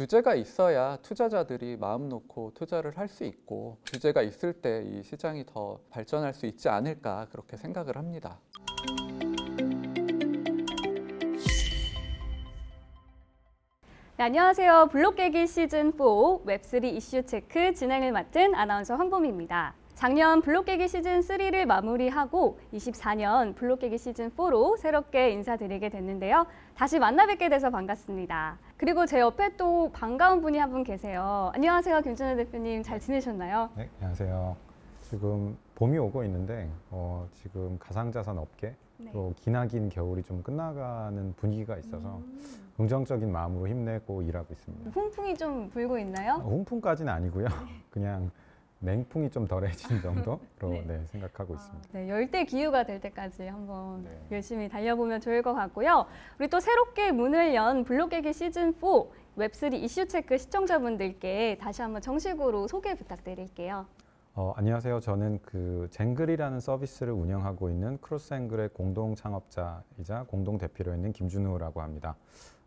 규제가 있어야 투자자들이 마음 놓고 투자를 할 수 있고 규제가 있을 때 이 시장이 더 발전할 수 있지 않을까 그렇게 생각을 합니다. 네, 안녕하세요. 블록깨기 시즌4 웹 3 이슈 체크 진행을 맡은 아나운서 황범입니다. 작년 블록깨기 시즌3를 마무리하고 24년 블록깨기 시즌4로 새롭게 인사드리게 됐는데요. 다시 만나 뵙게 돼서 반갑습니다. 그리고 제 옆에 또 반가운 분이 한 분 계세요. 안녕하세요, 김준호 대표님. 잘 지내셨나요? 네, 안녕하세요. 지금 봄이 오고 있는데 어, 지금 가상자산 업계 네. 또 기나긴 겨울이 좀 끝나가는 분위기가 있어서 음. 긍정적인 마음으로 힘내고 일하고 있습니다. 훈풍이 좀 불고 있나요? 어, 훈풍까지는 아니고요. 네. 그냥 냉풍이 좀 덜해진 정도로 네. 네, 생각하고 아, 있습니다. 네, 열대 기후가 될 때까지 한번 네. 열심히 달려보면 좋을 것 같고요. 우리 또 새롭게 문을 연 블록계기 시즌 4 웹3 이슈 체크 시청자분들께 다시 한번 정식으로 소개 부탁드릴게요. 어, 안녕하세요. 저는 그 젠글이라는 서비스를 운영하고 있는 크로스앵글의 공동 창업자이자 공동 대표로 있는 김준우라고 합니다.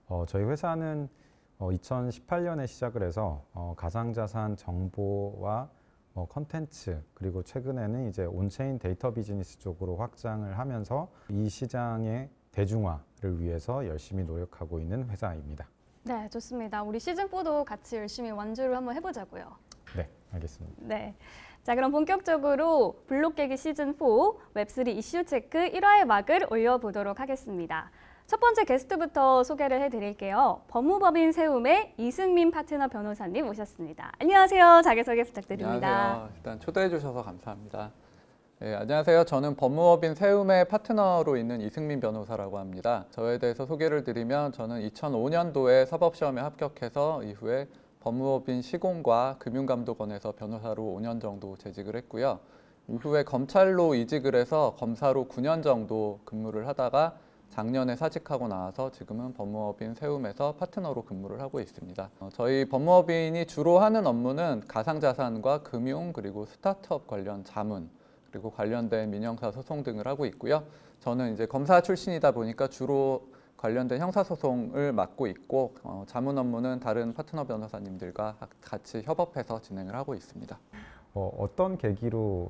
어, 저희 회사는 어, 2018년에 시작을 해서 어, 가상자산 정보와 뭐 컨텐츠 그리고 최근에는 이제 온체인 데이터 비즈니스 쪽으로 확장을 하면서 이 시장의 대중화를 위해서 열심히 노력하고 있는 회사입니다. 네, 좋습니다. 우리 시즌4도 같이 열심히 완주를 한번 해보자고요. 네, 알겠습니다. 네. 자, 그럼 본격적으로 블록계기 시즌4 웹3 이슈 체크 1화의 막을 올려보도록 하겠습니다. 첫 번째 게스트부터 소개를 해드릴게요. 법무법인 세움의 이승민 파트너 변호사님 오셨습니다 안녕하세요. 자기소개 부탁드립니다. 안녕하세요. 일단 초대해 주셔서 감사합니다. 네, 안녕하세요. 저는 법무법인 세움의 파트너로 있는 이승민 변호사라고 합니다. 저에 대해서 소개를 드리면 저는 2005년도에 사법시험에 합격해서 이후에 법무법인 시공과 금융감독원에서 변호사로 5년 정도 재직을 했고요. 이후에 검찰로 이직을 해서 검사로 9년 정도 근무를 하다가 작년에 사직하고 나와서 지금은 법무법인 세움에서 파트너로 근무를 하고 있습니다. 어, 저희 법무법인이 주로 하는 업무는 가상자산과 금융 그리고 스타트업 관련 자문 그리고 관련된 민형사 소송 등을 하고 있고요. 저는 이제 검사 출신이다 보니까 주로 관련된 형사소송을 맡고 있고 어, 자문 업무는 다른 파트너 변호사님들과 같이 협업해서 진행을 하고 있습니다. 어, 떤 계기로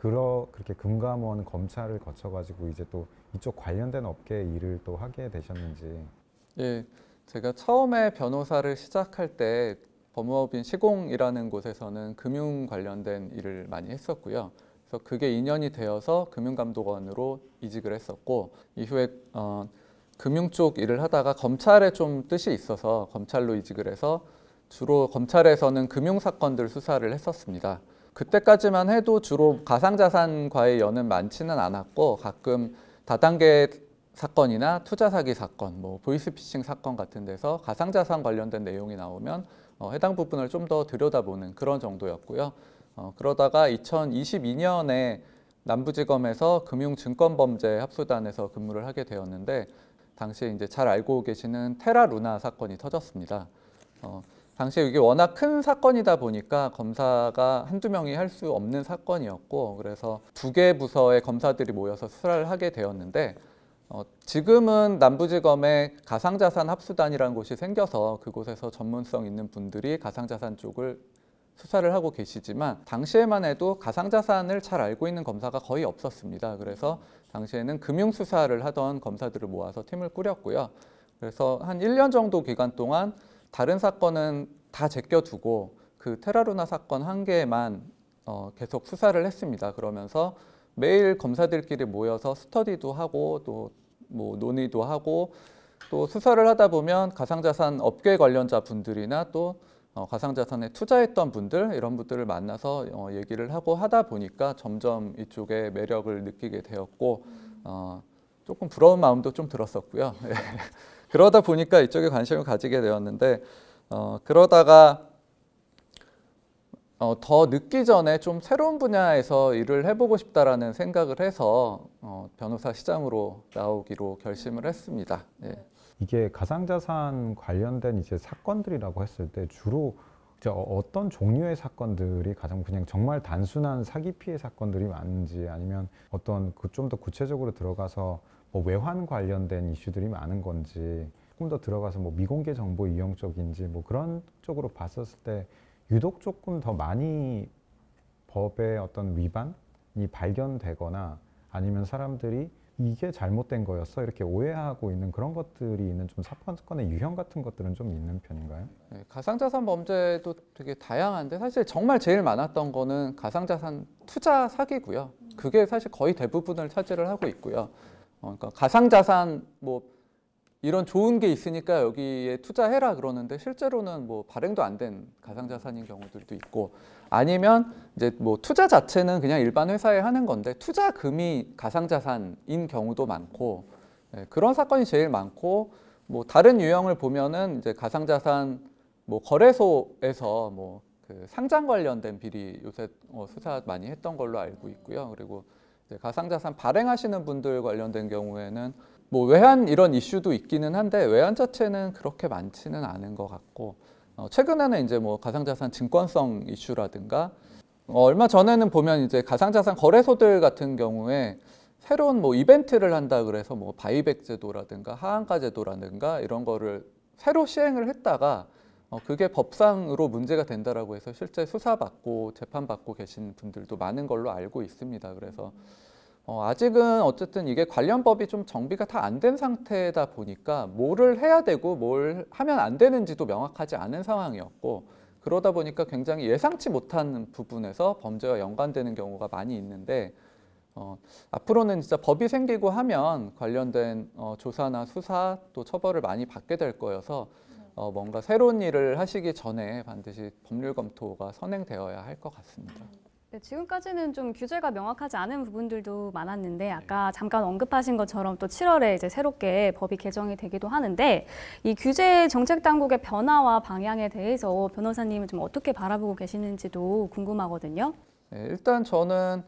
그러, 그렇게 금감원 검찰을 거쳐가지고 이제 또 이쪽 관련된 업계 일을 또 하게 되셨는지. 예, 제가 처음에 변호사를 시작할 때 법무법인 시공이라는 곳에서는 금융 관련된 일을 많이 했었고요. 그래서 그게 인연이 되어서 금융감독원으로 이직을 했었고 이후에 어, 금융 쪽 일을 하다가 검찰에 좀 뜻이 있어서 검찰로 이직을 해서 주로 검찰에서는 금융 사건들 수사를 했었습니다. 그때까지만 해도 주로 가상자산과의 연은 많지는 않았고 가끔 다단계 사건이나 투자 사기 사건, 뭐 보이스피싱 사건 같은 데서 가상자산 관련된 내용이 나오면 어, 해당 부분을 좀 더 들여다보는 그런 정도였고요. 어, 그러다가 2022년에 남부지검에서 금융증권범죄 합수단에서 근무를 하게 되었는데 당시에 이제 잘 알고 계시는 테라루나 사건이 터졌습니다. 어, 당시에 이게 워낙 큰 사건이다 보니까 검사가 한두 명이 할 수 없는 사건이었고 그래서 두 개 부서의 검사들이 모여서 수사를 하게 되었는데 어, 지금은 남부지검에 가상자산 합수단이라는 곳이 생겨서 그곳에서 전문성 있는 분들이 가상자산 쪽을 수사를 하고 계시지만 당시에만 해도 가상자산을 잘 알고 있는 검사가 거의 없었습니다. 그래서 당시에는 금융수사를 하던 검사들을 모아서 팀을 꾸렸고요. 그래서 한 1년 정도 기간 동안 다른 사건은 다 제껴두고 그 테라루나 사건 한 개만 어, 계속 수사를 했습니다. 그러면서 매일 검사들끼리 모여서 스터디도 하고 또 뭐 논의도 하고 또 수사를 하다 보면 가상자산 업계 관련자 분들이나 또 어, 가상자산에 투자했던 분들 이런 분들을 만나서 어, 얘기를 하고 하다 보니까 점점 이쪽에 매력을 느끼게 되었고 어, 조금 부러운 마음도 좀 들었었고요. 예. 그러다 보니까 이쪽에 관심을 가지게 되었는데 어, 그러다가 어, 더 늦기 전에 좀 새로운 분야에서 일을 해보고 싶다라는 생각을 해서 어, 변호사 시장으로 나오기로 결심을 했습니다. 예. 이게 가상자산 관련된 이제 사건들이라고 했을 때 주로 어, 어떤 종류의 사건들이 가장 그냥 정말 단순한 사기 피해 사건들이 많은지 아니면 어떤 그좀 더 구체적으로 들어가서 뭐 외환 관련된 이슈들이 많은 건지 조금 더 들어가서 뭐 미공개 정보 이용 쪽인지 뭐 그런 쪽으로 봤었을 때 유독 조금 더 많이 법의 어떤 위반이 발견되거나 아니면 사람들이 이게 잘못된 거였어 이렇게 오해하고 있는 그런 것들이 있는 좀 사건의 유형 같은 것들은 좀 있는 편인가요? 네, 가상자산 범죄도 되게 다양한데 사실 정말 제일 많았던 거는 가상자산 투자 사기고요. 그게 사실 거의 대부분을 차지를 하고 있고요. 어, 그러니까 가상자산 뭐 이런 좋은 게 있으니까 여기에 투자해라 그러는데 실제로는 뭐 발행도 안 된 가상자산인 경우들도 있고 아니면 이제 뭐 투자 자체는 그냥 일반 회사에 하는 건데 투자금이 가상자산인 경우도 많고 네, 그런 사건이 제일 많고 뭐 다른 유형을 보면은 이제 가상자산 뭐 거래소에서 뭐 그 상장 관련된 비리 요새 어 수사 많이 했던 걸로 알고 있고요 그리고 네, 가상자산 발행하시는 분들 관련된 경우에는 뭐 외환 이런 이슈도 있기는 한데 외환 자체는 그렇게 많지는 않은 것 같고 어 최근에는 이제 뭐 가상자산 증권성 이슈라든가 어 얼마 전에는 보면 이제 가상자산 거래소들 같은 경우에 새로운 뭐 이벤트를 한다 그래서 뭐 바이백 제도라든가 하한가 제도라든가 이런 거를 새로 시행을 했다가 어, 그게 법상으로 문제가 된다라고 해서 실제 수사받고 재판받고 계신 분들도 많은 걸로 알고 있습니다. 그래서 어, 아직은 어쨌든 이게 관련법이 좀 정비가 다 안 된 상태다 보니까 뭐를 해야 되고 뭘 하면 안 되는지도 명확하지 않은 상황이었고 그러다 보니까 굉장히 예상치 못한 부분에서 범죄와 연관되는 경우가 많이 있는데 어, 앞으로는 진짜 법이 생기고 하면 관련된 어, 조사나 수사 또 처벌을 많이 받게 될 거여서 어, 뭔가 새로운 일을 하시기 전에 반드시 법률 검토가 선행되어야 할 것 같습니다. 네, 지금까지는 좀 규제가 명확하지 않은 부분들도 많았는데 네. 아까 잠깐 언급하신 것처럼 또 7월에 이제 새롭게 법이 개정이 되기도 하는데 이 규제 정책 당국의 변화와 방향에 대해서 변호사님은 좀 어떻게 바라보고 계시는지도 궁금하거든요. 네, 일단 저는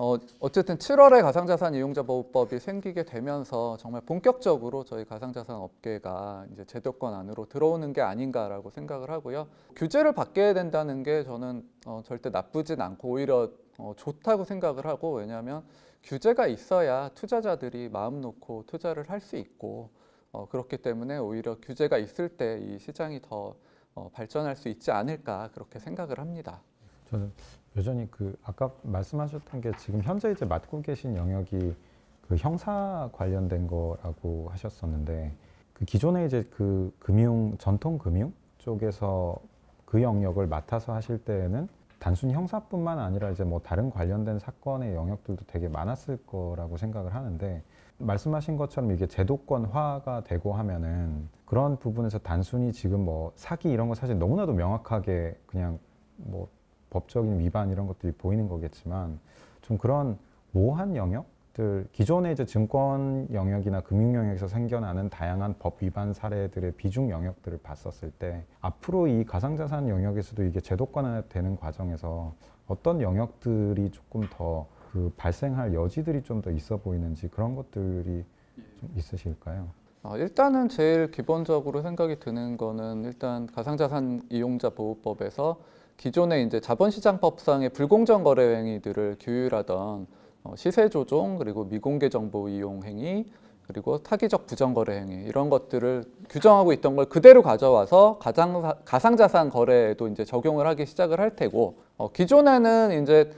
어, 어쨌든 7월에 가상자산 이용자 보호법이 생기게 되면서 정말 본격적으로 저희 가상자산 업계가 이제 제도권 안으로 들어오는 게 아닌가라고 생각을 하고요. 규제를 받게 된다는 게 저는 어, 절대 나쁘진 않고 오히려 어, 좋다고 생각을 하고 왜냐하면 규제가 있어야 투자자들이 마음 놓고 투자를 할 수 있고 어, 그렇기 때문에 오히려 규제가 있을 때 이 시장이 더 어, 발전할 수 있지 않을까 그렇게 생각을 합니다. 저는 여전히 그 아까 말씀하셨던 게 지금 현재 이제 맡고 계신 영역이 그 형사 관련된 거라고 하셨었는데 그 기존에 이제 그 금융 전통 금융 쪽에서 그 영역을 맡아서 하실 때에는 단순히 형사뿐만 아니라 이제 뭐 다른 관련된 사건의 영역들도 되게 많았을 거라고 생각을 하는데 말씀하신 것처럼 이게 제도권화가 되고 하면은 그런 부분에서 단순히 지금 뭐 사기 이런 거 사실 너무나도 명확하게 그냥 뭐 법적인 위반 이런 것들이 보이는 거겠지만 좀 그런 모호한 영역들 기존의 이제 증권 영역이나 금융 영역에서 생겨나는 다양한 법 위반 사례들의 비중 영역들을 봤었을 때 앞으로 이 가상자산 영역에서도 이게 제도권화되는 과정에서 어떤 영역들이 조금 더 그 발생할 여지들이 좀 더 있어 보이는지 그런 것들이 좀 있으실까요? 아, 일단은 제일 기본적으로 생각이 드는 거는 일단 가상자산 이용자 보호법에서 기존에 이제 자본시장법상의 불공정 거래 행위들을 규율하던 어, 시세 조종 그리고 미공개 정보 이용 행위 그리고 타기적 부정거래 행위 이런 것들을 규정하고 있던 걸 그대로 가져와서 가장 가상자산 거래에도 이제 적용을 하기 시작을 할 테고 어, 기존에는 이제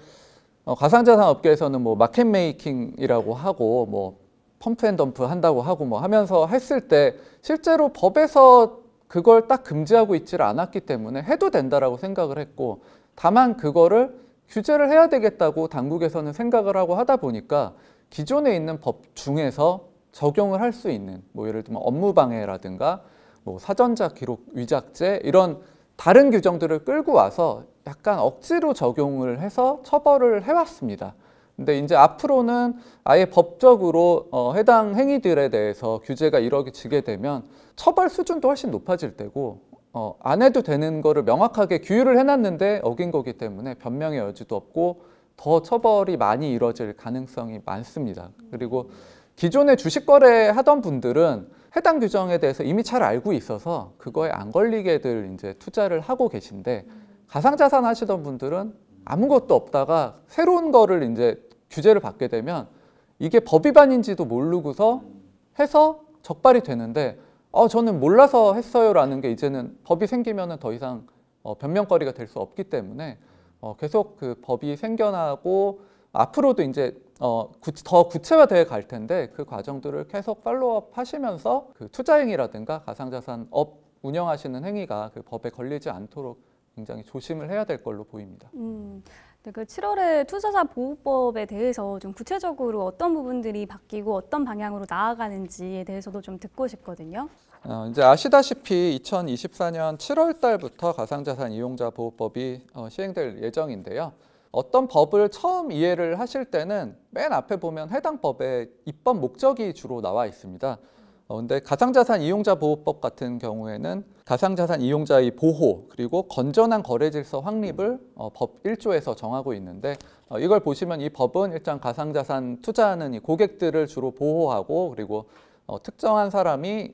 어, 가상자산 업계에서는 뭐 마켓 메이킹이라고 하고 뭐 펌프 앤 덤프 한다고 하고 뭐 하면서 했을 때 실제로 법에서 그걸 딱 금지하고 있지를 않았기 때문에 해도 된다라고 생각을 했고 다만 그거를 규제를 해야 되겠다고 당국에서는 생각을 하고 하다 보니까 기존에 있는 법 중에서 적용을 할 수 있는 뭐 예를 들면 업무 방해라든가 뭐 사전자 기록 위작제 이런 다른 규정들을 끌고 와서 약간 억지로 적용을 해서 처벌을 해왔습니다. 근데 이제 앞으로는 아예 법적으로 어, 해당 행위들에 대해서 규제가 이뤄지게 되면 처벌 수준도 훨씬 높아질 때고 어, 안 해도 되는 거를 명확하게 규율을 해놨는데 어긴 거기 때문에 변명의 여지도 없고 더 처벌이 많이 이뤄질 가능성이 많습니다. 그리고 기존에 주식 거래 하던 분들은 해당 규정에 대해서 이미 잘 알고 있어서 그거에 안 걸리게들 이제 투자를 하고 계신데 가상자산 하시던 분들은 아무것도 없다가 새로운 거를 이제 규제를 받게 되면 이게 법 위반인지도 모르고서 해서 적발이 되는데 어 저는 몰라서 했어요라는 게 이제는 법이 생기면 더 이상 어, 변명거리가 될 수 없기 때문에 어, 계속 그 법이 생겨나고 앞으로도 이제 어, 구, 더 구체화되어 갈 텐데 그 과정들을 계속 팔로업 하시면서 그 투자행위라든가 가상자산 업 운영하시는 행위가 그 법에 걸리지 않도록 굉장히 조심을 해야 될 걸로 보입니다. 음. 네, 그 7월에 투자자 보호법에 대해서 좀 구체적으로 어떤 부분들이 바뀌고 어떤 방향으로 나아가는지에 대해서도 좀 듣고 싶거든요. 어, 이제 아시다시피 2024년 7월 달부터 가상자산 이용자 보호법이 어, 시행될 예정인데요. 어떤 법을 처음 이해를 하실 때는 맨 앞에 보면 해당 법의 입법 목적이 주로 나와 있습니다. 근데 가상자산 이용자 보호법 같은 경우에는 가상자산 이용자의 보호 그리고 건전한 거래 질서 확립을 어, 법 1조에서 정하고 있는데 어, 이걸 보시면 이 법은 일단 가상자산 투자하는 이 고객들을 주로 보호하고 그리고 어, 특정한 사람이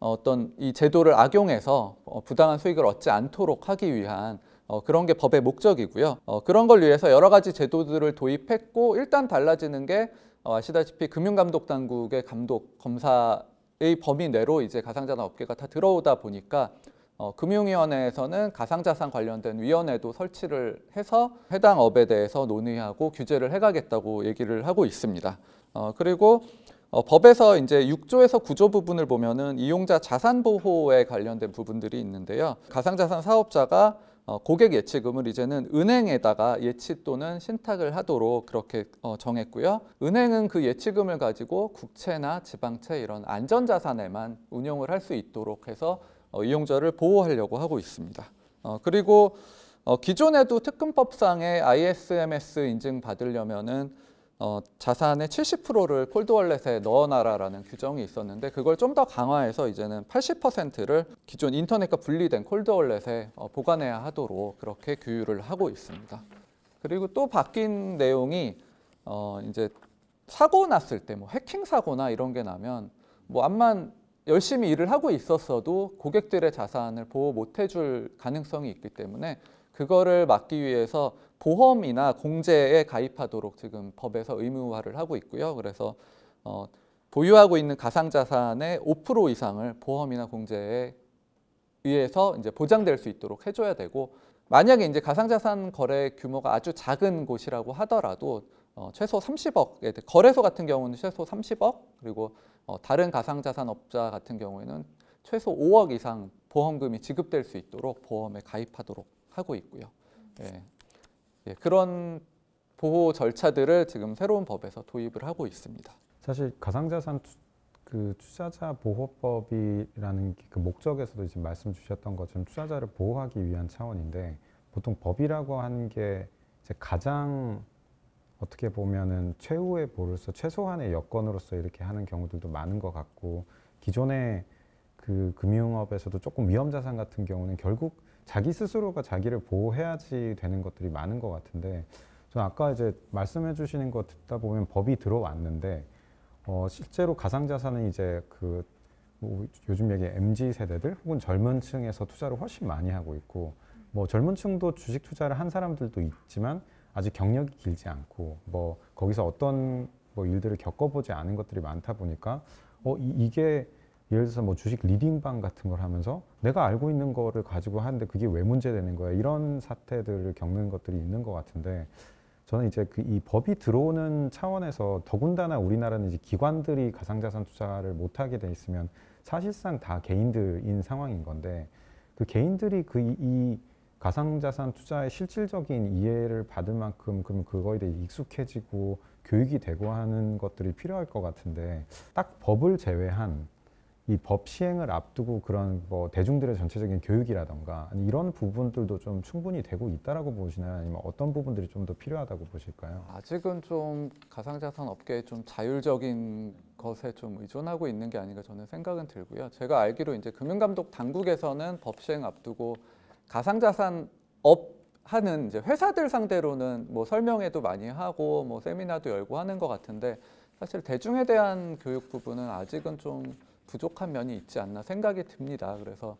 어떤 이 제도를 악용해서 어, 부당한 수익을 얻지 않도록 하기 위한 어, 그런 게 법의 목적이고요. 어, 그런 걸 위해서 여러 가지 제도들을 도입했고 일단 달라지는 게 어, 아시다시피 금융감독당국의 감독 검사 이 범위 내로 이제 가상자산 업계가 다 들어오다 보니까 어, 금융위원회에서는 가상자산 관련된 위원회도 설치를 해서 해당 업에 대해서 논의하고 규제를 해가겠다고 얘기를 하고 있습니다. 어, 그리고 어, 법에서 이제 6조에서 9조 부분을 보면은 이용자 자산 보호에 관련된 부분들이 있는데요. 가상자산 사업자가 어, 고객 예치금을 이제는 은행에다가 예치 또는 신탁을 하도록 그렇게 어, 정했고요. 은행은 그 예치금을 가지고 국채나 지방채 이런 안전자산에만 운용을 할 수 있도록 해서 어, 이용자를 보호하려고 하고 있습니다. 그리고 기존에도 특금법상의 ISMS 인증 받으려면은 어, 자산의 70%를 콜드월렛에 넣어놔라라는 규정이 있었는데 그걸 좀 더 강화해서 이제는 80%를 기존 인터넷과 분리된 콜드월렛에 어, 보관해야 하도록 그렇게 규율을 하고 있습니다. 그리고 또 바뀐 내용이 어, 이제 사고 났을 때 뭐 해킹 사고나 이런 게 나면 뭐 암만 열심히 일을 하고 있었어도 고객들의 자산을 보호 못 해줄 가능성이 있기 때문에 그거를 막기 위해서 보험이나 공제에 가입하도록 지금 법에서 의무화를 하고 있고요. 그래서 어, 보유하고 있는 가상자산의 5% 이상을 보험이나 공제에 의해서 이제 보장될 수 있도록 해줘야 되고 만약에 이제 가상자산 거래 규모가 아주 작은 곳이라고 하더라도 어, 최소 30억, 거래소 같은 경우는 최소 30억 그리고 어, 다른 가상자산업자 같은 경우에는 최소 5억 이상 보험금이 지급될 수 있도록 보험에 가입하도록 하고 있고요. 예. 예, 그런 보호 절차들을 지금 새로운 법에서 도입을 하고 있습니다. 사실 가상자산 투, 그 투자자 보호법이라는 그 목적에서도 지금 말씀 주셨던 것처럼 투자자를 보호하기 위한 차원인데 보통 법이라고 하는 게 가장 어떻게 보면은 최후의 보루서 최소한의 여건으로서 이렇게 하는 경우들도 많은 것 같고 기존의 그 금융업에서도 조금 위험 자산 같은 경우는 결국 자기 스스로가 자기를 보호해야지 되는 것들이 많은 것 같은데 저는 아까 이제 말씀해 주시는 거 듣다 보면 법이 들어왔는데 어 실제로 가상자산은 이제 그 뭐 요즘 얘기 MZ 세대들 혹은 젊은 층에서 투자를 훨씬 많이 하고 있고 뭐 젊은 층도 주식 투자를 한 사람들도 있지만 아직 경력이 길지 않고 뭐 거기서 어떤 뭐 일들을 겪어보지 않은 것들이 많다 보니까 어 이, 이게 예를 들어서 뭐 주식 리딩방 같은 걸 하면서 내가 알고 있는 거를 가지고 하는데 그게 왜 문제되는 거야 이런 사태들을 겪는 것들이 있는 것 같은데 저는 이제 그 이 법이 들어오는 차원에서 더군다나 우리나라는 이제 기관들이 가상자산 투자를 못하게 돼 있으면 사실상 다 개인들인 상황인 건데 그 개인들이 그 이 가상자산 투자의 실질적인 이해를 받을 만큼 그럼 그거에 대해 익숙해지고 교육이 되고 하는 것들이 필요할 것 같은데 딱 법을 제외한 이법 시행을 앞두고 그런 뭐 대중들의 전체적인 교육이라던가 이런 부분들도 좀 충분히 되고 있다라고 보시나요? 아니면 어떤 부분들이 좀 더 필요하다고 보실까요? 아직은 좀 가상자산 업계에 좀 자율적인 것에 좀 의존하고 있는 게 아닌가 저는 생각은 들고요. 제가 알기로 이제 금융감독 당국에서는 법 시행 앞두고 가상자산 업 하는 이제 회사들 상대로는 뭐 설명회도 많이 하고 뭐 세미나도 열고 하는 것 같은데 사실 대중에 대한 교육 부분은 아직은 좀 부족한 면이 있지 않나 생각이 듭니다. 그래서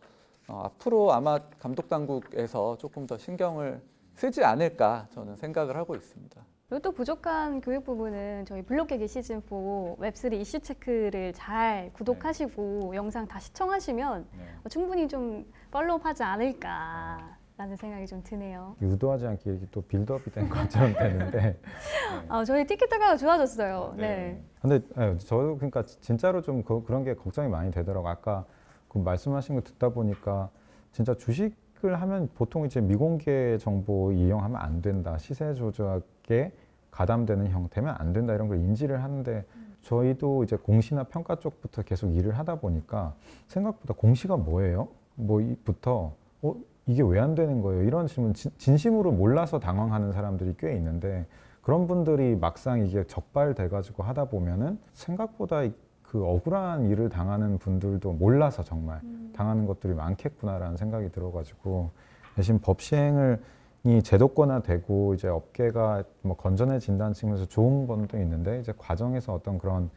어, 앞으로 아마 감독 당국에서 조금 더 신경을 쓰지 않을까 저는 생각을 하고 있습니다. 그리고 또 부족한 교육 부분은 저희 블록계기 시즌4 웹3 이슈 체크를 잘 구독하시고 네. 영상 다 시청하시면 네. 충분히 좀 팔로우하지 않을까 아. 라는 생각이 좀 드네요. 유도하지 않게 또 빌드업이 된 것처럼 되는데. 네. 아, 저희 티키타가 좋아졌어요. 아, 네. 네. 근데 아, 저 그러니까 진짜로 좀 그, 런게 걱정이 많이 되더라고 아까 그 말씀하신 거 듣다 보니까 진짜 주식을 하면 보통 이제 미공개 정보 이용하면 안 된다. 시세 조작에 가담되는 형태면 안 된다 이런 걸 인지를 하는데 저희도 이제 공시나 평가 쪽부터 계속 일을 하다 보니까 생각보다 공시가 뭐예요? 뭐부터 어, 이게 왜 안 되는 거예요? 이런 질문 진, 진심으로 몰라서 당황하는 사람들이 꽤 있는데 그런 분들이 막상 이게 적발돼 가지고 하다 보면은 생각보다 그 억울한 일을 당하는 분들도 몰라서 정말 음. 당하는 것들이 많겠구나라는 생각이 들어가지고 대신 법 시행을 이 제도권화되고 이제 업계가 뭐 건전해진다는 측면에서 좋은 건도 있는데 이제 과정에서 어떤 그런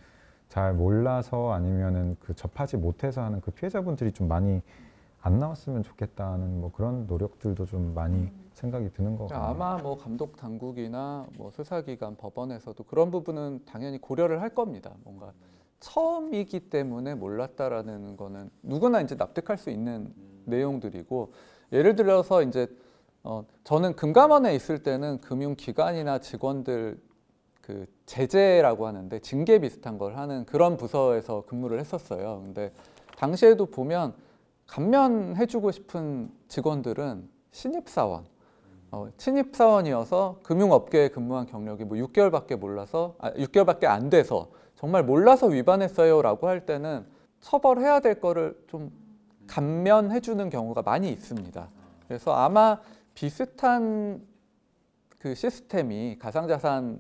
잘 몰라서 아니면은 그 접하지 못해서 하는 그 피해자분들이 좀 많이 안 나왔으면 좋겠다는 뭐 그런 노력들도 좀 많이 음. 생각이 드는 것 같아요. 아마 뭐 감독 당국이나 뭐 수사기관, 법원에서도 그런 부분은 당연히 고려를 할 겁니다. 뭔가 처음이기 때문에 몰랐다라는 거는 누구나 이제 납득할 수 있는 음. 내용들이고 예를 들어서 이제 어 저는 금감원에 있을 때는 금융기관이나 직원들 그 제재라고 하는데 징계 비슷한 걸 하는 그런 부서에서 근무를 했었어요. 근데 당시에도 보면 감면해주고 싶은 직원들은 신입사원, 어, 신입사원이어서 금융업계에 근무한 경력이 뭐 6개월밖에 몰라서 아, 6개월밖에 안 돼서 정말 몰라서 위반했어요 라고 할 때는 처벌해야 될 거를 좀 감면해주는 경우가 많이 있습니다. 그래서 아마 비슷한 그 시스템이 가상자산에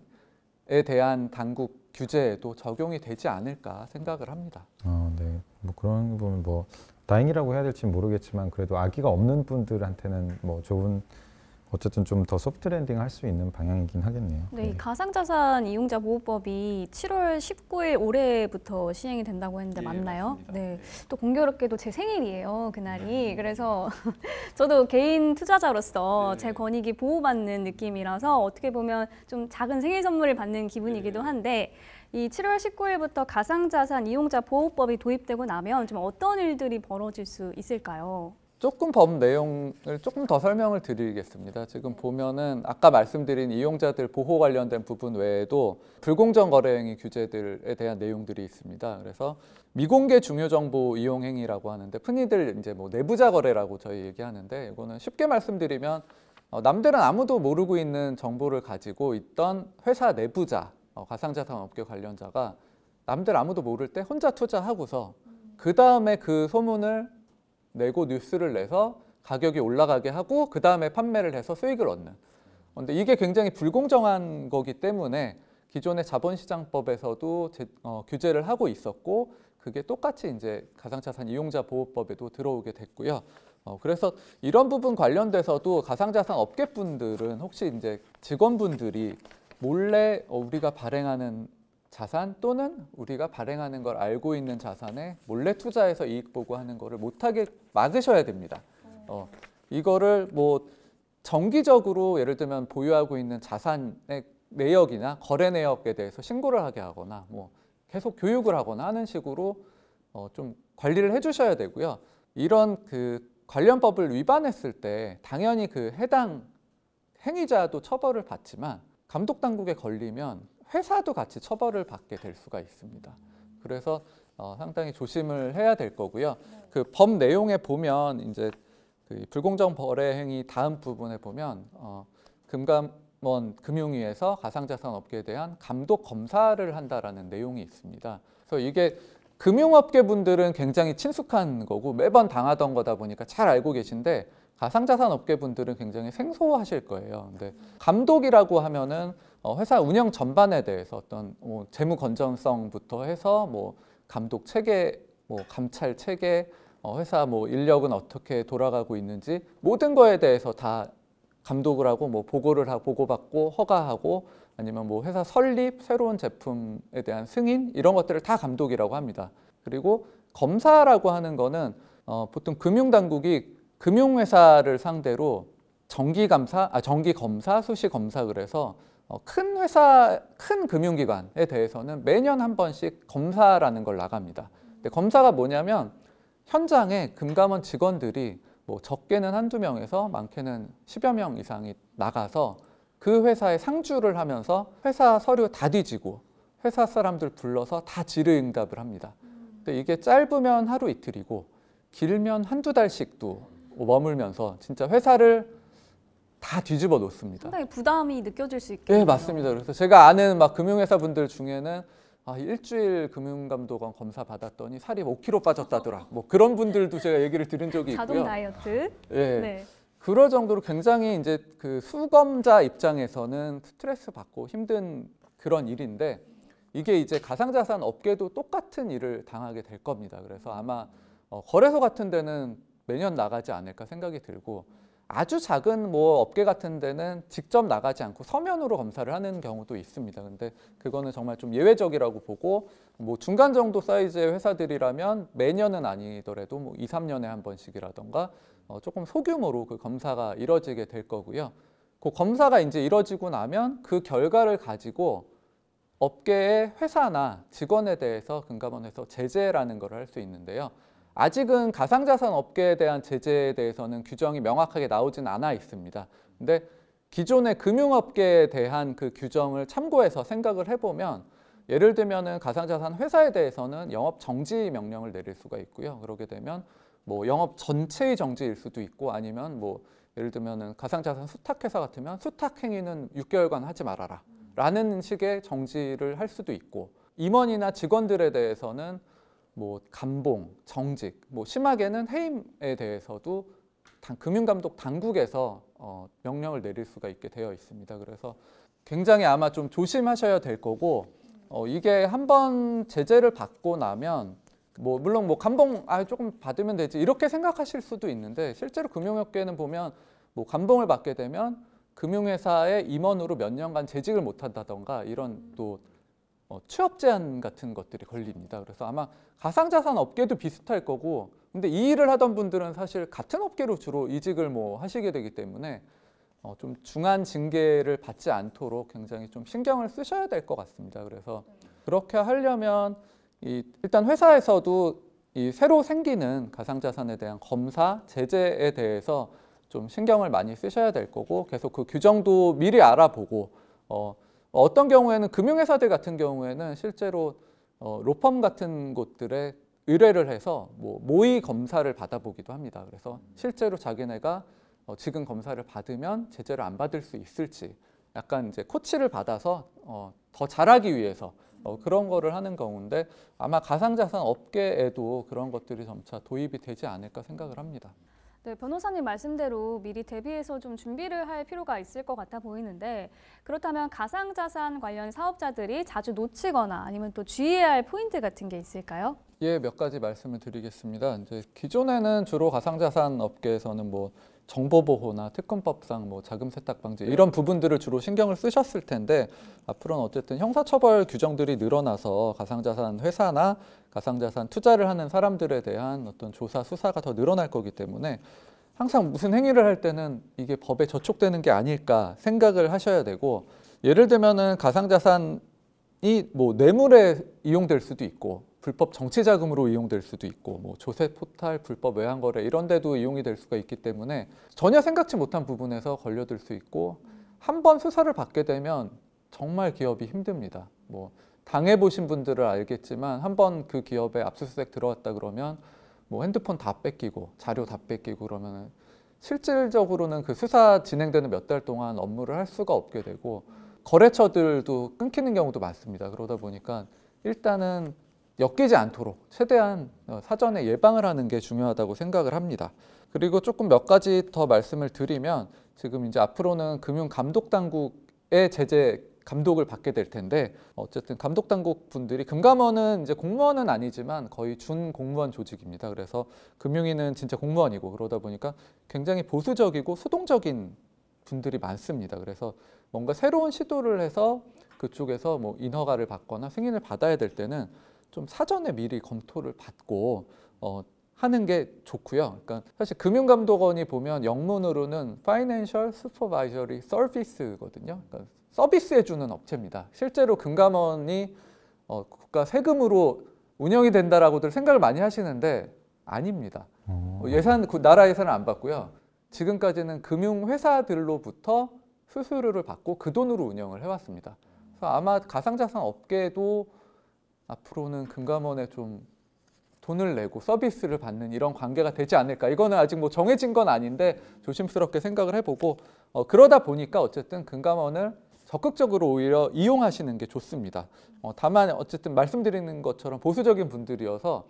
대한 당국 규제에도 적용이 되지 않을까 생각을 합니다. 아, 네. 뭐 그런 거보뭐 다행이라고 해야 될지 모르겠지만 그래도 아기가 없는 분들한테는 뭐 좋은 어쨌든 좀 더 소프트 랜딩 할 수 있는 방향이긴 하겠네요. 네, 네. 가상자산 이용자 보호법이 7월 19일 올해부터 시행이 된다고 했는데 예, 맞나요? 맞습니다. 네. 네. 또 공교롭게도 제 생일이에요, 그날이. 네. 그래서 저도 개인 투자자로서 네. 제 권익이 보호받는 느낌이라서 어떻게 보면 좀 작은 생일 선물을 받는 기분이기도 예. 한데 이 7월 19일부터 가상자산 이용자 보호법이 도입되고 나면 좀 어떤 일들이 벌어질 수 있을까요? 조금 법 내용을 조금 더 설명을 드리겠습니다. 지금 네. 보면은 아까 말씀드린 이용자들 보호 관련된 부분 외에도 불공정 거래 행위 규제들에 대한 내용들이 있습니다. 그래서 미공개 중요 정보 이용 행위라고 하는데 흔히들 이제 뭐 내부자 거래라고 저희 얘기하는데 이거는 쉽게 말씀드리면 어, 남들은 아무도 모르고 있는 정보를 가지고 있던 회사 내부자 어, 가상자산 업계 관련자가 남들 아무도 모를 때 혼자 투자하고서 그 다음에 그 소문을 내고 뉴스를 내서 가격이 올라가게 하고 그 다음에 판매를 해서 수익을 얻는 그런데 이게 굉장히 불공정한 거기 때문에 기존의 자본시장법에서도 제, 어, 규제를 하고 있었고 그게 똑같이 이제 가상자산 이용자 보호법에도 들어오게 됐고요. 어, 그래서 이런 부분 관련돼서도 가상자산 업계분들은 혹시 이제 직원분들이 몰래 어, 우리가 발행하는 자산 또는 우리가 발행하는 걸 알고 있는 자산에 몰래 투자해서 이익 보고 하는 거를 못하게 막으셔야 됩니다. 어, 이거를 뭐 정기적으로 예를 들면 보유하고 있는 자산의 내역이나 거래 내역에 대해서 신고를 하게 하거나 뭐 계속 교육을 하거나 하는 식으로 어, 좀 관리를 해주셔야 되고요. 이런 그 관련법을 위반했을 때 당연히 그 해당 행위자도 처벌을 받지만 감독 당국에 걸리면 회사도 같이 처벌을 받게 될 수가 있습니다. 그래서 어, 상당히 조심을 해야 될 거고요. 그 법 내용에 보면 이제 그 불공정 거래 행위 다음 부분에 보면 어, 금감원 금융위에서 가상자산업계에 대한 감독 검사를 한다라는 내용이 있습니다. 그래서 이게 금융업계 분들은 굉장히 친숙한 거고 매번 당하던 거다 보니까 잘 알고 계신데 가상자산 아, 업계 분들은 굉장히 생소하실 거예요. 근데 감독이라고 하면은 어, 회사 운영 전반에 대해서 어떤 뭐 재무 건전성부터 해서 뭐 감독 체계, 뭐 감찰 체계, 어, 회사 뭐 인력은 어떻게 돌아가고 있는지 모든 거에 대해서 다 감독을 하고 뭐 보고를 하고 보고받고 허가하고 아니면 뭐 회사 설립, 새로운 제품에 대한 승인 이런 것들을 다 감독이라고 합니다. 그리고 검사라고 하는 거는 어, 보통 금융당국이 금융회사를 상대로 정기 감사, 아 정기 검사, 수시 검사 그래서 어, 큰 회사, 큰 금융기관에 대해서는 매년 한 번씩 검사라는 걸 나갑니다. 근데 검사가 뭐냐면 현장에 금감원 직원들이 뭐 적게는 한두 명에서 많게는 십여명 이상이 나가서 그 회사에 상주를 하면서 회사 서류 다 뒤지고 회사 사람들 불러서 다 질의응답을 합니다. 근데 이게 짧으면 하루 이틀이고 길면 한두 달씩도 머물면서 진짜 회사를 다 뒤집어 놓습니다. 상당히 부담이 느껴질 수 있겠네요. 네, 맞습니다. 그래서 제가 아는 막 금융회사 분들 중에는 아, 일주일 금융감독원 검사 받았더니 살이 5kg 뭐 빠졌다더라. 뭐 그런 분들도 제가 얘기를 들은 적이 있고요. 자동 다이어트. 예. 네. 그럴 정도로 굉장히 이제 그 수검자 입장에서는 스트레스 받고 힘든 그런 일인데 이게 이제 가상자산 업계도 똑같은 일을 당하게 될 겁니다. 그래서 아마 어, 거래소 같은 데는 매년 나가지 않을까 생각이 들고 아주 작은 뭐 업계 같은 데는 직접 나가지 않고 서면으로 검사를 하는 경우도 있습니다. 근데 그거는 정말 좀 예외적이라고 보고 뭐 중간 정도 사이즈의 회사들이라면 매년은 아니더라도 뭐 2, 3년에 한 번씩이라던가 어 조금 소규모로 그 검사가 이뤄지게 될 거고요. 그 검사가 이제 이뤄지고 나면 그 결과를 가지고 업계의 회사나 직원에 대해서 금감원에서 제재라는 걸 할 수 있는데요. 아직은 가상자산 업계에 대한 제재에 대해서는 규정이 명확하게 나오진 않아 있습니다. 근데 기존의 금융업계에 대한 그 규정을 참고해서 생각을 해보면 예를 들면 가상자산 회사에 대해서는 영업 정지 명령을 내릴 수가 있고요. 그러게 되면 뭐 영업 전체의 정지일 수도 있고 아니면 뭐 예를 들면 가상자산 수탁회사 같으면 수탁행위는 6개월간 하지 말아라 라는 식의 정지를 할 수도 있고 임원이나 직원들에 대해서는 뭐 감봉, 정직, 뭐 심하게는 해임에 대해서도 당, 금융감독 당국에서 어, 명령을 내릴 수가 있게 되어 있습니다. 그래서 굉장히 아마 좀 조심하셔야 될 거고 어, 이게 한 번 제재를 받고 나면 뭐 물론 뭐 감봉 아 조금 받으면 되지 이렇게 생각하실 수도 있는데 실제로 금융업계는 보면 뭐 감봉을 받게 되면 금융회사의 임원으로 몇 년간 재직을 못한다던가 이런 또 어, 취업 제한 같은 것들이 걸립니다. 그래서 아마 가상자산 업계도 비슷할 거고 근데 이 일을 하던 분들은 사실 같은 업계로 주로 이직을 뭐 하시게 되기 때문에 어, 좀 중한 징계를 받지 않도록 굉장히 좀 신경을 쓰셔야 될 것 같습니다. 그래서 그렇게 하려면 이 일단 회사에서도 이 새로 생기는 가상자산에 대한 검사, 제재에 대해서 좀 신경을 많이 쓰셔야 될 거고 계속 그 규정도 미리 알아보고 어, 어떤 경우에는 금융회사들 같은 경우에는 실제로 어, 로펌 같은 곳들에 의뢰를 해서 뭐 모의 검사를 받아보기도 합니다. 그래서 실제로 자기네가 어, 지금 검사를 받으면 제재를 안 받을 수 있을지 약간 이제 코치를 받아서 어, 더 잘하기 위해서 어, 그런 거를 하는 경우인데 아마 가상자산 업계에도 그런 것들이 점차 도입이 되지 않을까 생각을 합니다. 네, 변호사님 말씀대로 미리 대비해서 좀 준비를 할 필요가 있을 것 같아 보이는데 그렇다면 가상자산 관련 사업자들이 자주 놓치거나 아니면 또 주의해야 할 포인트 같은 게 있을까요? 예, 몇 가지 말씀을 드리겠습니다. 이제 기존에는 주로 가상자산 업계에서는 뭐 정보보호나 특검법상 뭐 자금세탁 방지 이런 네. 부분들을 주로 신경을 쓰셨을 텐데 앞으로는 어쨌든 형사처벌 규정들이 늘어나서 가상자산 회사나 가상자산 투자를 하는 사람들에 대한 어떤 조사 수사가 더 늘어날 거기 때문에 항상 무슨 행위를 할 때는 이게 법에 저촉되는 게 아닐까 생각을 하셔야 되고 예를 들면은 가상자산이 뭐 뇌물에 이용될 수도 있고 불법 정치 자금으로 이용될 수도 있고 뭐 조세 포탈 불법 외환 거래 이런 데도 이용이 될 수가 있기 때문에 전혀 생각지 못한 부분에서 걸려들 수 있고 한 번 수사를 받게 되면 정말 기업이 힘듭니다. 뭐 당해보신 분들은 알겠지만 한번 그 기업에 압수수색 들어왔다 그러면 뭐 핸드폰 다 뺏기고 자료 다 뺏기고 그러면 실질적으로는 그 수사 진행되는 몇 달 동안 업무를 할 수가 없게 되고 거래처들도 끊기는 경우도 많습니다. 그러다 보니까 일단은 엮이지 않도록 최대한 어, 사전에 예방을 하는 게 중요하다고 생각을 합니다. 그리고 조금 몇 가지 더 말씀을 드리면 지금 이제 앞으로는 금융감독당국의 제재 감독을 받게 될 텐데 어쨌든 감독 당국 분들이 금감원은 이제 공무원은 아니지만 거의 준 공무원 조직입니다. 그래서 금융위는 진짜 공무원이고 그러다 보니까 굉장히 보수적이고 수동적인 분들이 많습니다. 그래서 뭔가 새로운 시도를 해서 그쪽에서 뭐 인허가를 받거나 승인을 받아야 될 때는 좀 사전에 미리 검토를 받고 어 하는 게 좋고요. 그러니까 사실 금융감독원이 보면 영문으로는 Financial Supervisory Service거든요. 그러니까 서비스해주는 업체입니다. 실제로 금감원이 어, 국가 세금으로 운영이 된다라고들 생각을 많이 하시는데 아닙니다. 어, 예산 그 나라 예산을 안 받고요. 지금까지는 금융회사들로부터 수수료를 받고 그 돈으로 운영을 해왔습니다. 그래서 아마 가상자산 업계도 앞으로는 금감원에 좀 돈을 내고 서비스를 받는 이런 관계가 되지 않을까. 이거는 아직 뭐 정해진 건 아닌데 조심스럽게 생각을 해보고 어, 그러다 보니까 어쨌든 금감원을 적극적으로 오히려 이용하시는 게 좋습니다. 어, 다만 어쨌든 말씀드리는 것처럼 보수적인 분들이어서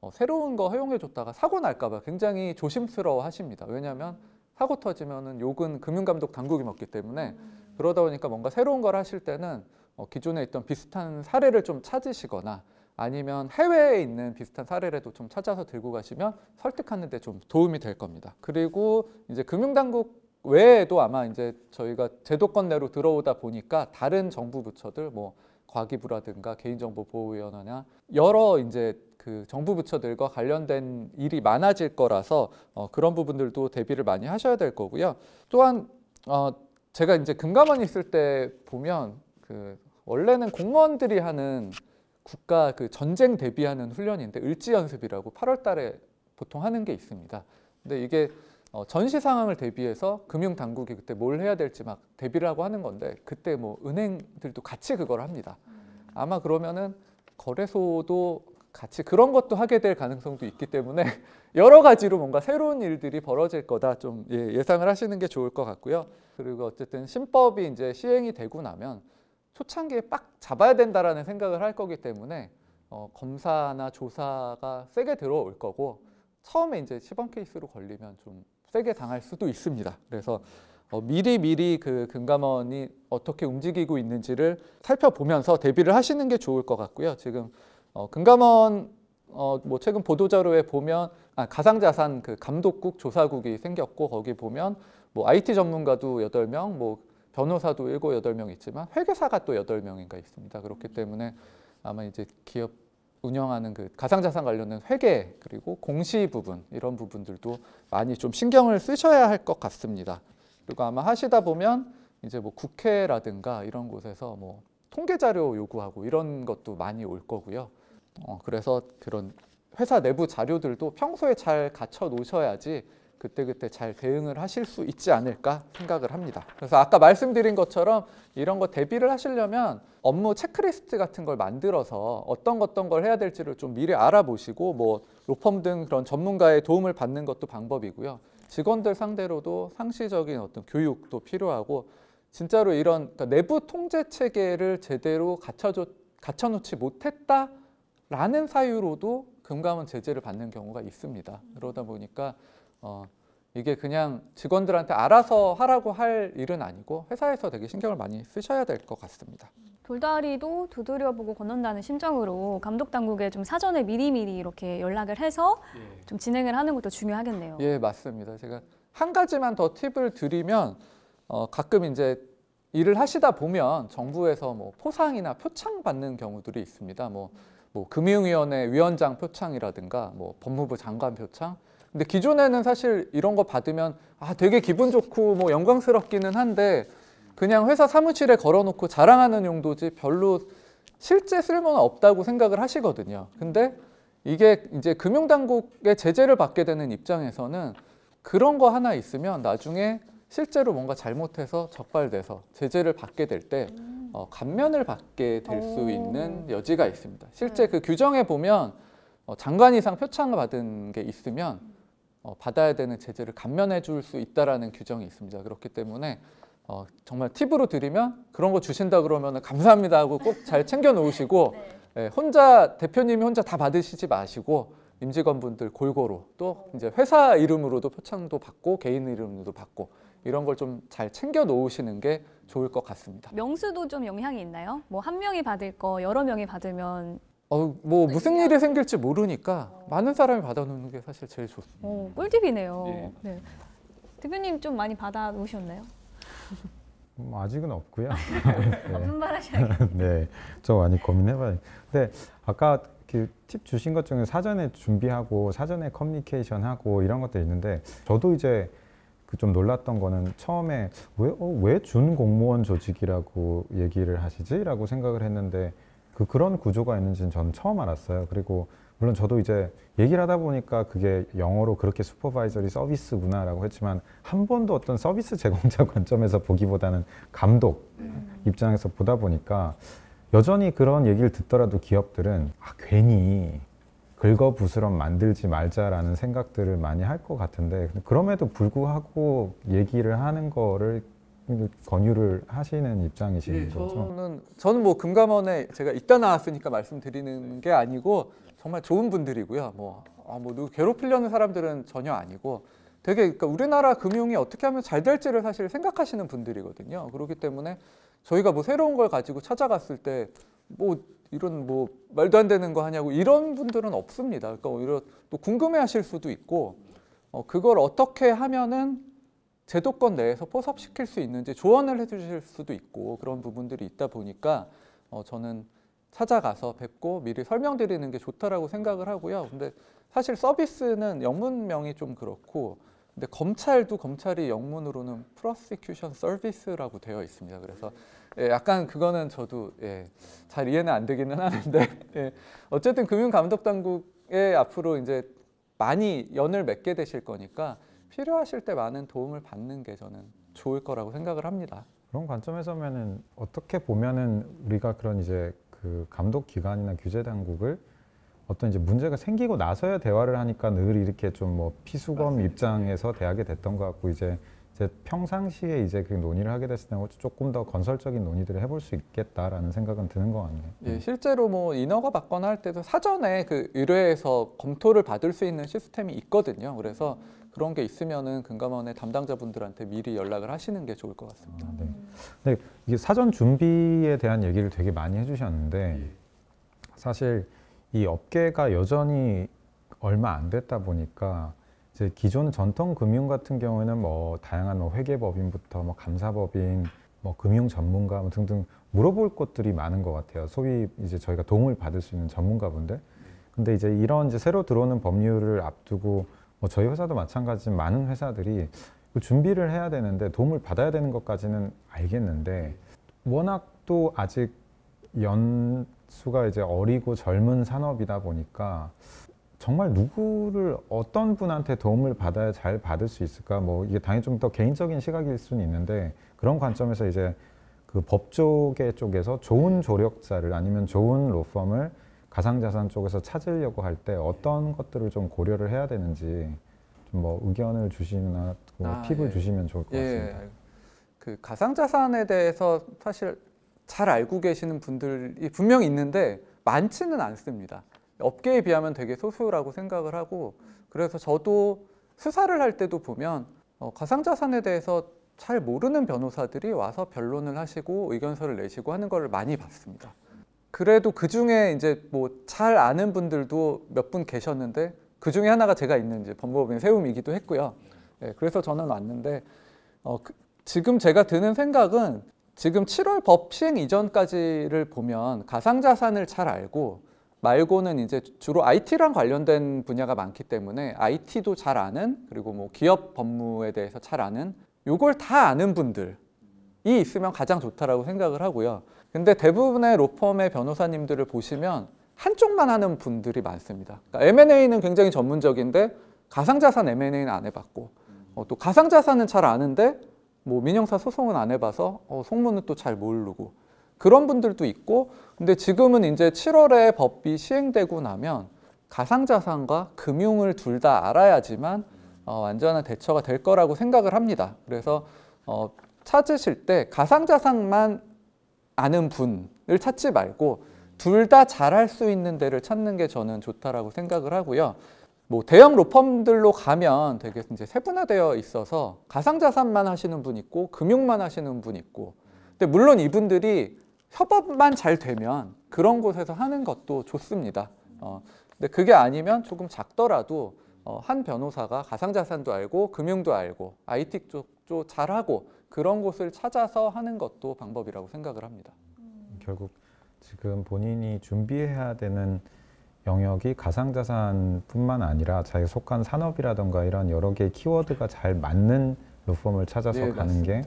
어, 새로운 거 허용해 줬다가 사고 날까봐 굉장히 조심스러워 하십니다. 왜냐하면 사고 터지면은 욕은 금융감독 당국이 먹기 때문에 그러다 보니까 뭔가 새로운 걸 하실 때는 어, 기존에 있던 비슷한 사례를 좀 찾으시거나 아니면 해외에 있는 비슷한 사례라도 좀 찾아서 들고 가시면 설득하는 데 좀 도움이 될 겁니다. 그리고 이제 금융당국 외에도 아마 이제 저희가 제도권 내로 들어오다 보니까 다른 정부 부처들 뭐 과기부라든가 개인정보보호위원회나 여러 이제 그 정부 부처들과 관련된 일이 많아질 거라서 어, 그런 부분들도 대비를 많이 하셔야 될 거고요. 또한 어, 제가 이제 금감원 있을 때 보면 그 원래는 공무원들이 하는 국가 그 전쟁 대비하는 훈련인데 을지 연습이라고 8월 달에 보통 하는 게 있습니다. 근데 이게 어, 전시 상황을 대비해서 금융당국이 그때 뭘 해야 될지 막 대비를 하고 하는 건데 그때 뭐 은행들도 같이 그걸 합니다. 아마 그러면은 거래소도 같이 그런 것도 하게 될 가능성도 있기 때문에 여러 가지로 뭔가 새로운 일들이 벌어질 거다 좀 예, 상을 하시는 게 좋을 것 같고요. 그리고 어쨌든 신법이 이제 시행이 되고 나면 초창기에 빡 잡아야 된다라는 생각을 할 거기 때문에 어, 검사나 조사가 세게 들어올 거고 처음에 이제 시범 케이스로 걸리면 좀 세게 당할 수도 있습니다. 그래서 어, 미리 미리 그 금감원이 어떻게 움직이고 있는지를 살펴보면서 대비를 하시는 게 좋을 것 같고요. 지금 어, 금감원 어, 뭐 최근 보도자료에 보면 아, 가상자산 그 감독국 조사국이 생겼고 거기 보면 뭐 IT 전문가도 여 명뭐 변호사도 일곱 명 있지만 회계사가 또여 명인가 있습니다. 그렇기 때문에 아마 이제 기업 운영하는 그 가상자산 관련된 회계 그리고 공시 부분 이런 부분들도 많이 좀 신경을 쓰셔야 할 것 같습니다. 그리고 아마 하시다 보면 이제 뭐 국회라든가 이런 곳에서 뭐 통계 자료 요구하고 이런 것도 많이 올 거고요. 어, 그래서 그런 회사 내부 자료들도 평소에 잘 갖춰 놓으셔야지 그때그때 잘 대응을 하실 수 있지 않을까 생각을 합니다. 그래서 아까 말씀드린 것처럼 이런 거 대비를 하시려면 업무 체크리스트 같은 걸 만들어서 어떤 어떤 걸 해야 될지를 좀 미리 알아보시고 뭐 로펌 등 그런 전문가의 도움을 받는 것도 방법이고요. 직원들 상대로도 상시적인 어떤 교육도 필요하고 진짜로 이런 그러니까 내부 통제 체계를 제대로 갖춰 갖춰놓지 못했다라는 사유로도 금감원 제재를 받는 경우가 있습니다. 그러다 보니까 어, 이게 그냥 직원들한테 알아서 하라고 할 일은 아니고 회사에서 되게 신경을 많이 쓰셔야 될 것 같습니다. 돌다리도 두드려보고 건넌다는 심정으로 감독 당국에 좀 사전에 미리미리 이렇게 연락을 해서 예. 좀 진행을 하는 것도 중요하겠네요. 예, 맞습니다. 제가 한 가지만 더 팁을 드리면 어, 가끔 이제 일을 하시다 보면 정부에서 뭐 포상이나 표창 받는 경우들이 있습니다. 뭐, 뭐 금융위원회 위원장 표창이라든가 뭐 법무부 장관 표창 근데 기존에는 사실 이런 거 받으면 아 되게 기분 좋고 뭐 영광스럽기는 한데 그냥 회사 사무실에 걸어놓고 자랑하는 용도지 별로 실제 쓸모는 없다고 생각을 하시거든요. 근데 이게 이제 금융당국의 제재를 받게 되는 입장에서는 그런 거 하나 있으면 나중에 실제로 뭔가 잘못해서 적발돼서 제재를 받게 될때 음. 어, 감면을 받게 될 수 있는 여지가 있습니다. 실제 네. 그 규정에 보면 어, 장관 이상 표창을 받은 게 있으면 어, 받아야 되는 제재를 감면해 줄 수 있다라는 규정이 있습니다. 그렇기 때문에 어, 정말 팁으로 드리면 그런 거 주신다 그러면 감사합니다 하고 꼭 잘 챙겨 놓으시고 네. 예, 혼자 대표님이 혼자 다 받으시지 마시고 임직원분들 골고루 또 이제 회사 이름으로도 표창도 받고 개인 이름으로도 받고 이런 걸 좀 잘 챙겨 놓으시는 게 좋을 것 같습니다. 명수도 좀 영향이 있나요? 뭐 한 명이 받을 거 여러 명이 받으면 어, 뭐 네, 무슨 일이 생길지 모르니까 많은 사람이 받아놓는 게 사실 제일 좋습니다. 오, 어, 꿀팁이네요. 네. 네. 대표님 좀 많이 받아놓으셨나요? 음, 아직은 없고요. 네. 분발하셔야 네, 저 많이 고민해봐요. 근데 아까 그 팁 주신 것 중에 사전에 준비하고 사전에 커뮤니케이션 하고 이런 것들 있는데 저도 이제 그좀 놀랐던 거는 처음에 왜, 어, 왜 준공무원 조직이라고 얘기를 하시지라고 생각을 했는데 그 그런 구조가 있는지는 저는 처음 알았어요. 그리고 물론 저도 이제 얘기를 하다 보니까 그게 영어로 그렇게 슈퍼바이저리 서비스 문화라고 했지만 한 번도 어떤 서비스 제공자 관점에서 보기보다는 감독 음. 입장에서 보다 보니까 여전히 그런 얘기를 듣더라도 기업들은 아, 괜히 긁어부스럼 만들지 말자라는 생각들을 많이 할 것 같은데 그럼에도 불구하고 얘기를 하는 거를 그 권유를 하시는 입장이신 네, 거죠? 저는 저는 뭐 금감원에 제가 있다 나왔으니까 말씀드리는 네. 게 아니고 정말 좋은 분들이고요. 뭐뭐 아, 뭐 누구 괴롭히려는 사람들은 전혀 아니고 되게 그러니까 우리나라 금융이 어떻게 하면 잘 될지를 사실 생각하시는 분들이거든요. 그렇기 때문에 저희가 뭐 새로운 걸 가지고 찾아갔을 때 뭐 이런 뭐 말도 안 되는 거 하냐고 이런 분들은 없습니다. 그러니까 오히려 또 궁금해하실 수도 있고 어, 그걸 어떻게 하면은 제도권 내에서 포섭시킬 수 있는지 조언을 해주실 수도 있고 그런 부분들이 있다 보니까 어, 저는 찾아가서 뵙고 미리 설명드리는 게 좋다라고 생각을 하고요. 근데 사실 서비스는 영문명이 좀 그렇고 근데 검찰도 검찰이 영문으로는 프로시큐션 서비스라고 되어 있습니다. 그래서 예, 약간 그거는 저도 예, 잘 이해는 안 되기는 하는데 예, 어쨌든 금융감독당국에 앞으로 이제 많이 연을 맺게 되실 거니까 필요하실 때 많은 도움을 받는 게 저는 좋을 거라고 생각을 합니다. 그런 관점에서면은 어떻게 보면은 우리가 그런 이제 그 감독 기관이나 규제 당국을 어떤 이제 문제가 생기고 나서야 대화를 하니까 늘 이렇게 좀 뭐 피수검 맞습니다. 입장에서 대하게 됐던 것 같고 이제 제 평상시에 이제 그 논의를 하게 됐을 때 조금 더 건설적인 논의들을 해볼 수 있겠다라는 생각은 드는 것 같네요. 예, 실제로 뭐 인허가 받거나 할 때도 사전에 그 의뢰에서 검토를 받을 수 있는 시스템이 있거든요. 그래서 음. 그런 게 있으면은 금감원의 담당자분들한테 미리 연락을 하시는 게 좋을 것 같습니다. 아, 네. 네, 이게 사전 준비에 대한 얘기를 되게 많이 해주셨는데 예. 사실 이 업계가 여전히 얼마 안 됐다 보니까 이제 기존 전통 금융 같은 경우에는 뭐 다양한 뭐 회계법인부터 뭐 감사법인 뭐 금융 전문가 뭐 등등 물어볼 것들이 많은 것 같아요. 소위 이제 저희가 도움을 받을 수 있는 전문가분들. 근데 이제 이런 이제 새로 들어오는 법률을 앞두고 뭐 저희 회사도 마찬가지지 많은 회사들이 그 준비를 해야 되는데 도움을 받아야 되는 것까지는 알겠는데 워낙 또 아직 연수가 이제 어리고 젊은 산업이다 보니까 정말 누구를 어떤 분한테 도움을 받아야 잘 받을 수 있을까 뭐 이게 당연히 좀 더 개인적인 시각일 수는 있는데 그런 관점에서 이제 그 법조계 쪽에서 좋은 조력자를 아니면 좋은 로펌을 가상자산 쪽에서 찾으려고 할 때 어떤 것들을 좀 고려를 해야 되는지 좀 뭐 의견을 주시거나 뭐 아, 팁을 예. 주시면 좋을 것 예. 같습니다. 그 가상자산에 대해서 사실 잘 알고 계시는 분들이 분명 있는데 많지는 않습니다. 업계에 비하면 되게 소수라고 생각을 하고 그래서 저도 수사를 할 때도 보면 어, 가상자산에 대해서 잘 모르는 변호사들이 와서 변론을 하시고 의견서를 내시고 하는 걸 많이 봤습니다. 그래도 그 중에 이제 뭐 잘 아는 분들도 몇 분 계셨는데 그 중에 하나가 제가 있는 이제 법무법인 세움이기도 했고요. 네, 그래서 저는 왔는데 어, 그, 지금 제가 드는 생각은 지금 7월 법 시행 이전까지를 보면 가상자산을 잘 알고 말고는 이제 주로 IT랑 관련된 분야가 많기 때문에 IT도 잘 아는 그리고 뭐 기업 법무에 대해서 잘 아는 이걸 다 아는 분들이 있으면 가장 좋다라고 생각을 하고요. 근데 대부분의 로펌의 변호사님들을 보시면 한쪽만 하는 분들이 많습니다. 그러니까 M&A는 굉장히 전문적인데 가상자산 M&A는 안 해봤고 어, 또 가상자산은 잘 아는데 뭐 민영사 소송은 안 해봐서 어, 속문은 또 잘 모르고 그런 분들도 있고 근데 지금은 이제 7월에 법이 시행되고 나면 가상자산과 금융을 둘 다 알아야지만 어, 완전한 대처가 될 거라고 생각을 합니다. 그래서 어, 찾으실 때 가상자산만 아는 분을 찾지 말고 둘 다 잘할 수 있는 데를 찾는 게 저는 좋다라고 생각을 하고요. 뭐 대형 로펌들로 가면 되게 이제 세분화되어 있어서 가상자산만 하시는 분 있고 금융만 하시는 분 있고 근데 물론 이분들이 협업만 잘 되면 그런 곳에서 하는 것도 좋습니다. 어, 근데 그게 아니면 조금 작더라도 어, 한 변호사가 가상자산도 알고 금융도 알고 IT 쪽도 잘하고 그런 곳을 찾아서 하는 것도 방법이라고 생각을 합니다. 음. 결국 지금 본인이 준비해야 되는 영역이 가상자산뿐만 아니라 자기 속한 산업이라던가 이런 여러 개의 키워드가 잘 맞는 로펌을 찾아서 네, 가는 맞습니다. 게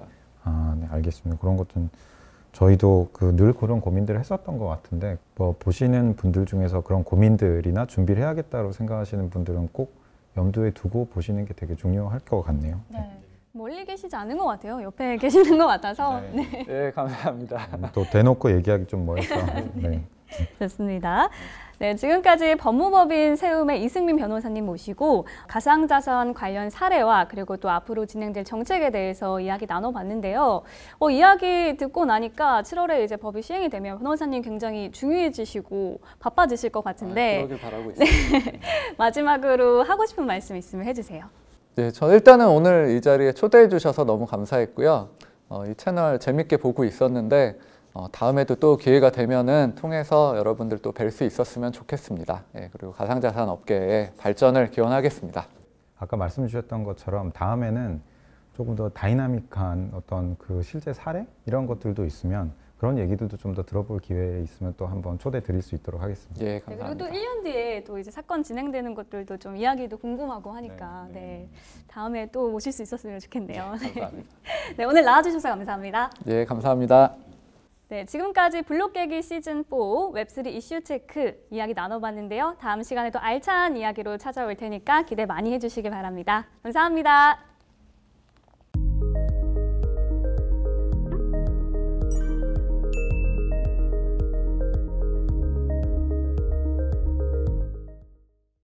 아, 네, 알겠습니다. 그런 것좀 저희도 그 늘 그런 고민들을 했었던 것 같은데 뭐 보시는 분들 중에서 그런 고민들이나 준비를 해야겠다고 생각하시는 분들은 꼭 염두에 두고 보시는 게 되게 중요할 것 같네요. 네. 멀리 계시지 않은 것 같아요. 옆에 계시는 것 같아서. 네, 네. 네 감사합니다. 음, 또 대놓고 얘기하기 좀 뭐해서. 네. 네. 좋습니다. 네, 지금까지 법무법인 세움의 이승민 변호사님 모시고 가상자산 관련 사례와 그리고 또 앞으로 진행될 정책에 대해서 이야기 나눠봤는데요. 어, 이야기 듣고 나니까 7월에 이제 법이 시행이 되면 변호사님 굉장히 중요해지시고 바빠지실 것 같은데. 아, 그러길 바라고 있습니다. 네, 마지막으로 하고 싶은 말씀 있으면 해주세요. 네, 저 일단은 오늘 이 자리에 초대해 주셔서 너무 감사했고요. 어, 이 채널 재밌게 보고 있었는데 어, 다음에도 또 기회가 되면은 통해서 여러분들 또 뵐 수 있었으면 좋겠습니다. 예, 그리고 가상자산 업계의 발전을 기원하겠습니다. 아까 말씀 주셨던 것처럼 다음에는 조금 더 다이나믹한 어떤 그 실제 사례 이런 것들도 있으면 그런 얘기들도 좀 더 들어볼 기회 있으면 또 한번 초대 드릴 수 있도록 하겠습니다. 예, 네, 감사합니다. 네, 그리고 또 1년 뒤에 또 이제 사건 진행되는 것들도 좀 이야기도 궁금하고 하니까 네, 네. 네. 다음에 또 오실 수 있었으면 좋겠네요. 네, 감사합니다. 네, 오늘 나와주셔서 감사합니다. 예, 감사합니다. 네, 지금까지 블록깨기 시즌4 웹3 이슈 체크 이야기 나눠봤는데요. 다음 시간에도 알찬 이야기로 찾아올 테니까 기대 많이 해주시기 바랍니다. 감사합니다.